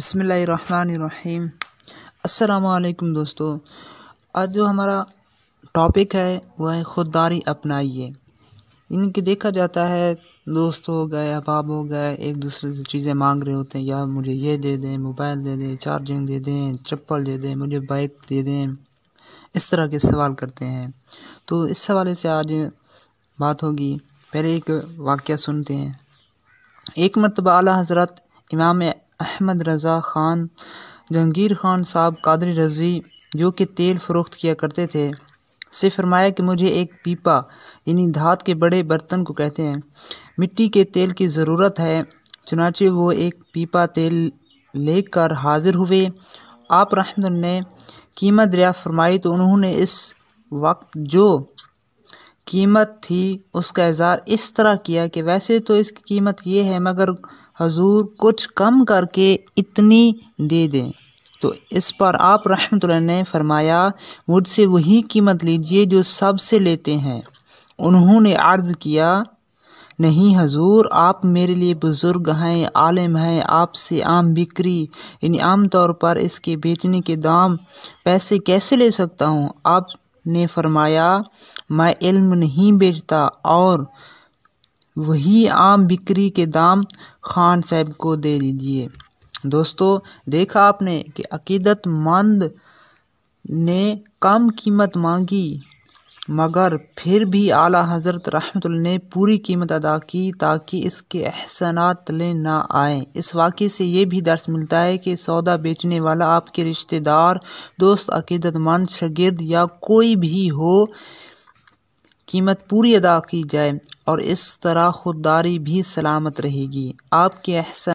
बसमीम अलकुम दोस्तों आज जो हमारा टॉपिक है वह है ख़ुददारी अपनाइए इनकी देखा जाता है दोस्त हो गए अहबाब हो गए एक दूसरे से चीज़ें मांग रहे होते हैं यार मुझे ये दे दें मोबाइल दे दें चार्जिंग दे दें चप्पल दे दें मुझे बाइक दे दें इस तरह के सवाल करते हैं तो इस हवाले से आज बात होगी पहले एक वाक्य सुनते हैं एक मरतबा अला हज़रत इमाम अहमद रज़ा ख़ान जहांगीर ख़ान साहब कादरी रजवी जो कि तेल फ़रोख्त किया करते थे से फरमाया कि मुझे एक पीपा यानी धात के बड़े बर्तन को कहते हैं मिट्टी के तेल की ज़रूरत है चुनाचे वो एक पीपा तेल लेकर हाज़िर हुए आप रहमत ने कीमत दरिया फरमाई तो उन्होंने इस वक्त जो कीमत थी उसका इजहार इस तरह किया कि वैसे तो इसकी कीमत ये है मगर हजूर कुछ कम करके इतनी दे दें तो इस पर आप रहमत ने फरमाया मुझसे वही कीमत लीजिए जो सबसे लेते हैं उन्होंने अर्ज़ किया नहीं हजूर आप मेरे लिए बुज़ुर्ग हैं आलम हैं आपसे आम बिक्री यानी आम तौर पर इसके बेचने के दाम पैसे कैसे ले सकता हूँ आपने फरमाया मैं इल्म नहीं बेचता और वही आम बिक्री के दाम खान साहब को दे दीजिए दोस्तों देखा आपने कि मंद ने कम कीमत मांगी मगर फिर भी आला हज़रत रहमत ने पूरी कीमत अदा की ताकि इसके अहसनात ले ना आए इस वाक़े से ये भी दर्स मिलता है कि सौदा बेचने वाला आपके रिश्तेदार दोस्त अकीदतमंद शगिर्द या कोई भी हो कीमत पूरी अदा की जाए और इस तरह खुददारी भी सलामत रहेगी आपके अहसन